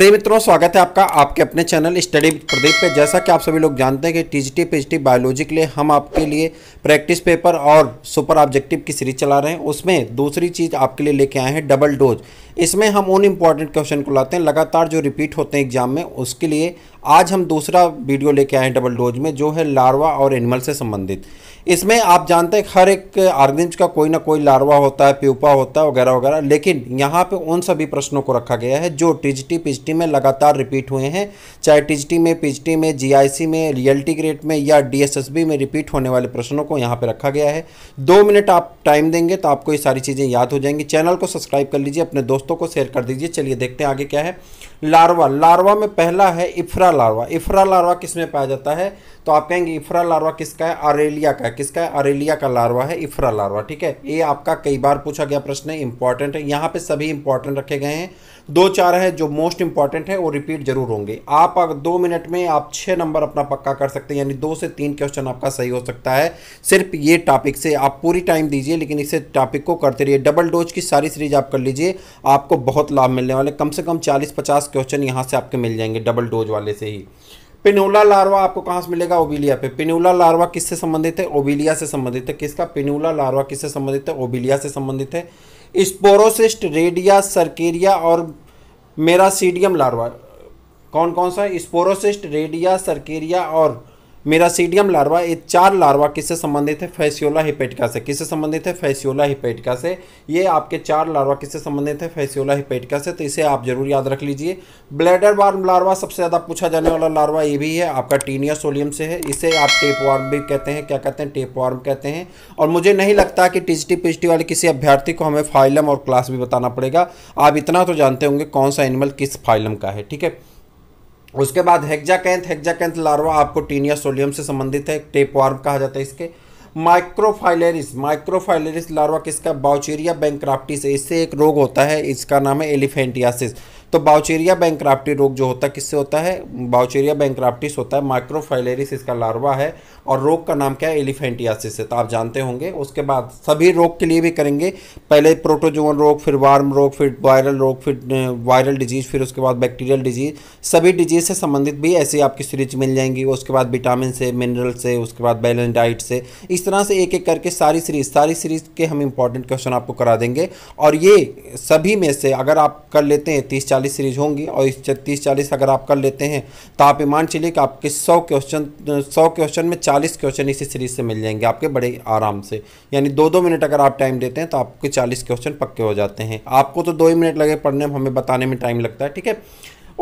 प्रिय मित्रों स्वागत है आपका आपके अपने चैनल स्टडी प्रदीप पे जैसा कि आप सभी लोग जानते हैं कि टीजीटी पीजीटी बायोलॉजी के लिए हम आपके लिए प्रैक्टिस पेपर और सुपर ऑब्जेक्टिव की सीरीज चला रहे हैं उसमें दूसरी चीज़ आपके लिए लेके आए हैं डबल डोज इसमें हम उन इम्पॉर्टेंट क्वेश्चन को लाते हैं लगातार जो रिपीट होते हैं एग्जाम में उसके लिए आज हम दूसरा वीडियो लेके आए हैं डबल डोज में जो है लार्वा और एनिमल से संबंधित इसमें आप जानते हैं हर एक ऑर्गेनिज का कोई ना कोई लार्वा होता है प्यूपा होता है वगैरह वगैरह लेकिन यहाँ पे उन सभी प्रश्नों को रखा गया है जो टीजीटी पीजीटी में लगातार रिपीट हुए हैं चाहे टीजीटी में पीजीटी में जीआईसी में रियल्टी ग्रेड में या डीएसएसबी में रिपीट होने वाले प्रश्नों को यहाँ पर रखा गया है दो मिनट आप टाइम देंगे तो आपको ये सारी चीज़ें याद हो जाएंगी चैनल को सब्सक्राइब कर लीजिए अपने दोस्तों को शेयर कर दीजिए चलिए देखते हैं आगे क्या है लार्वा लार्वा में पहला है इफ्रा इफ्रा लार्वा इफ्रा लार्वा किस में पाया जाता है तो आप कहेंगे इफ्रा लार्वा किसका है अरेलिया का है किसका है अरेलिया का लार्वा है इफ्रा लार्वा ठीक है ये आपका कई बार पूछा गया प्रश्न है इंपॉर्टेंट है यहाँ पे सभी इंपॉर्टेंट रखे गए हैं दो चार है जो मोस्ट इंपॉर्टेंट है वो रिपीट जरूर होंगे आप अगर दो मिनट में आप छः नंबर अपना पक्का कर सकते हैं यानी दो से तीन क्वेश्चन आपका सही हो सकता है सिर्फ ये टॉपिक से आप पूरी टाइम दीजिए लेकिन इसे टॉपिक को करते रहिए डबल डोज की सारी सीरीज आप कर लीजिए आपको बहुत लाभ मिलने वाले कम से कम चालीस पचास क्वेश्चन यहाँ से आपके मिल जाएंगे डबल डोज वाले से ही पिनोला लार्वा आपको कहाँ से मिलेगा ओबिलिया पे पिनोला लार्वा किससे संबंधित है ओबिलिया से संबंधित है किसका पिनोला लार्वा किससे संबंधित है ओबिलिया से संबंधित है स्पोरोसिस्ट रेडिया सर्केरिया और मेरासीडियम लार्वा कौन कौन सा स्पोरोसिस्ट रेडिया सर्केरिया और मेरा सीडियम लार्वा ये चार लार्वा किससे संबंधित है फैसियोला हिपेटिका से किससे संबंधित है फैसियोला हिपेटिका से ये आपके चार लार्वा किससे संबंधित है फैसियोला हिपेटिका से तो इसे आप जरूर याद रख लीजिए ब्लैडर वार्म लार्वा सबसे ज़्यादा पूछा जाने वाला लार्वा ये भी है आपका टीनिया सोलियम से है इसे आप टेप वार्म भी कहते हैं क्या कहते हैं टेप वार्म कहते हैं और मुझे नहीं लगता कि टीचटी पीचटी वाले किसी अभ्यर्थी को हमें फाइलम और क्लास भी बताना पड़ेगा आप इतना तो जानते होंगे कौन सा एनिमल किस फाइलम का है ठीक है उसके बाद हेक्जाकैंथ हेक्जाकैंथ लार्वा आपको टीनिया सोलियम से संबंधित है टेप वार्म कहा जाता है इसके माइक्रोफाइलेरिस माइक्रोफाइलेरिस लार्वा किसका बाउचेरिया बैंक्राफ्टी से इससे एक रोग होता है इसका नाम है एलिफेंटियासिस तो बाउचेरिया बैंक्राफ्टी रोग जो होता है किससे होता है बाउचेरिया बैंक्राफ्टिस होता है माइक्रोफाइलेरिस इसका लार्वा है और रोग का नाम क्या है एलिफेंटियासिस है तो आप जानते होंगे उसके बाद सभी रोग के लिए भी करेंगे पहले प्रोटोजोन रोग फिर वार्म रोग फिर वायरल रोग फिर वायरल डिजीज़ फिर उसके बाद बैक्टीरियल डिजीज़ सभी डिजीज़ से संबंधित भी ऐसी आपकी सीरीज मिल जाएंगी उसके बाद विटामिन से मिनरल से उसके बाद बैलेंस डाइट से इस तरह से एक एक करके सारी सीरीज सारी सीरीज के हम इंपॉर्टेंट क्वेश्चन आपको करा देंगे और ये सभी में से अगर आप कर लेते हैं तीस चालीस चालीस सीरीज होंगी और इस तीस चालीस अगर आप कर लेते हैं तो आप ईमान चलिए कि आपके सौ क्वेश्चन सौ क्वेश्चन में चालीस क्वेश्चन इसी सीरीज से मिल जाएंगे आपके बड़े आराम से यानी दो दो मिनट अगर आप टाइम देते हैं तो आपके चालीस क्वेश्चन पक्के हो जाते हैं आपको तो दो ही मिनट लगे पढ़ने में हमें बताने में टाइम लगता है ठीक है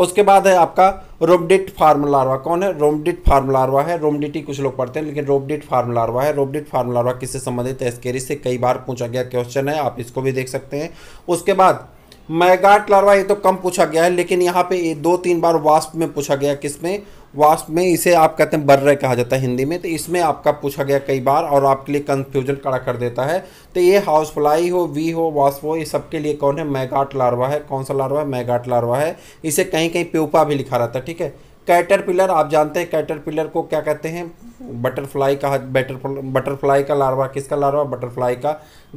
उसके बाद है आपका रोबडिट फार्मलारवा कौन है रोमडिट फार्मलारवा है रोमडिटी कुछ लोग पढ़ते हैं लेकिन रोबडिट फार्मलारवा है रोबडिट फार्मलारवा किससे संबंधित है एस्केरी से कई बार पूछा गया क्वेश्चन है आप इसको भी देख सकते हैं उसके बाद मैगाट लार्वा ये तो कम पूछा गया है लेकिन यहाँ पे ये दो तीन बार वास्प में पूछा गया किस में वास्प में इसे आप कहते हैं बर्रे कहा जाता है हिंदी में तो इसमें आपका पूछा गया कई बार और आपके लिए कन्फ्यूजन खड़ा कर देता है तो ये हाउस फ्लाई हो वी हो वास्प हो ये सबके लिए कौन है मैगाट लार्वा है कौन सा लार्वा है मैगाट लार्वा है इसे कहीं कहीं प्यूपा भी लिखा रहता है ठीक है कैटरपिलर आप जानते हैं कैटरपिलर को क्या कहते हैं बटरफ्लाई का बेटर बटरफ्लाई का लार्वा किसका लार्वा बटरफ्लाई का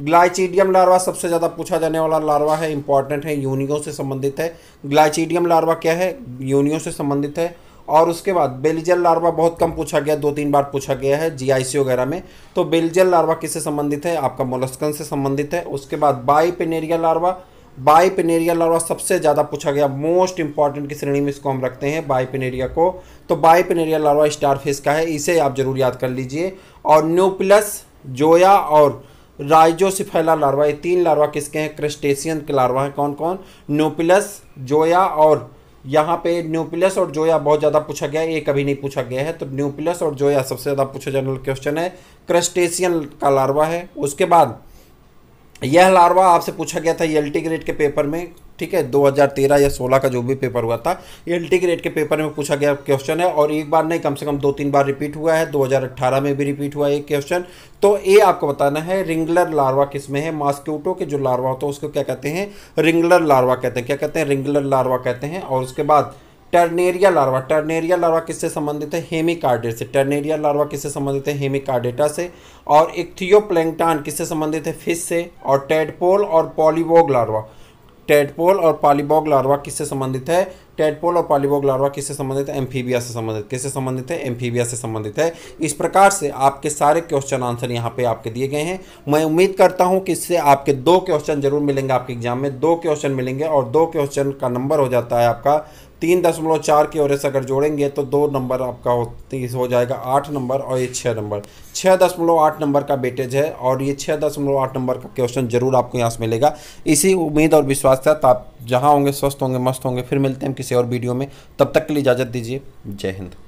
ग्लाइचीडियम लार्वा सबसे ज़्यादा पूछा जाने वाला लार्वा है इंपॉर्टेंट है यूनियो से संबंधित है ग्लाइचीडियम लार्वा क्या है यूनियो से संबंधित है और उसके बाद बेलिजल लार्वा बहुत कम पूछा गया दो तीन बार पूछा गया है जी वगैरह में तो बेलिजल लार्वा किससे संबंधित है आपका मोलस्कन से संबंधित है उसके बाद bipinnaria larva bipinnaria larva सबसे ज़्यादा पूछा गया मोस्ट इंपॉर्टेंट की श्रेणी में इसको हम रखते हैं बाईपेनेरिया को तो बाईपेनेरिया लार्वा स्टार फिश का है इसे आप ज़रूर याद कर लीजिए और न्यूप्लस जोया और राइजोसिफेला लार्वा ये तीन लार्वा किसके हैं क्रिस्टेशियन के लार्वा हैं कौन कौन न्यूप्लस जोया और यहाँ पे न्यूप्लस और जोया बहुत ज़्यादा पूछा गया है ये कभी नहीं पूछा गया है तो न्यूप्लस और जोया सबसे ज़्यादा पूछा जनरल क्वेश्चन है क्रस्टेशियन का लार्वा है उसके बाद यह लार्वा आपसे पूछा गया था एल्टी ग्रेड के पेपर में ठीक है 2013 या 16 का जो भी पेपर हुआ था एल ग्रेड के पेपर में पूछा गया क्वेश्चन है और एक बार नहीं कम से कम दो तीन बार रिपीट हुआ है 2018 में भी रिपीट हुआ एक क्वेश्चन तो ये आपको बताना है रिंगलर लार्वा किस में है मास्क्यूटो के जो लार्वा होता है उसको क्या कहते हैं रिंगलर लार्वा कहते हैं क्या कहते हैं रिंगलर लार्वा कहते हैं और उसके बाद टर्नेरिया लार्वा टर्नेरिया लार्वा किससे संबंधित है हेमिकार्डेट से टर्नेरिया लार्वा किससे संबंधित है हेमिकार्डेटा से और इक्थियोप्लैंकटान किससे संबंधित है फिश से और टेडपोल और पॉलीबोग लार्वा टेडपोल और पॉलीबोग लार्वा किससे संबंधित है टेडपोल और पॉलीबोग लार्वा किससे संबंधित है एम्फीबिया से संबंधित किससे संबंधित है एम्फीबिया से संबंधित है इस प्रकार से आपके सारे क्वेश्चन आंसर यहाँ पे आपके दिए गए हैं मैं उम्मीद करता हूँ कि इससे आपके दो क्वेश्चन जरूर मिलेंगे आपके एग्जाम में दो क्वेश्चन मिलेंगे और दो क्वेश्चन का नंबर हो जाता है आपका तीन दशमलव चार की ओर से अगर जोड़ेंगे तो दो नंबर आपका तीस हो जाएगा आठ नंबर और ये छः नंबर छः दशमलव आठ नंबर का बेटेज है और ये छः दशमलव आठ नंबर का क्वेश्चन जरूर आपको यहाँ से मिलेगा इसी उम्मीद और विश्वास के साथ आप जहाँ होंगे स्वस्थ होंगे मस्त होंगे फिर मिलते हैं किसी और वीडियो में तब तक के लिए इजाज़त दीजिए जय हिंद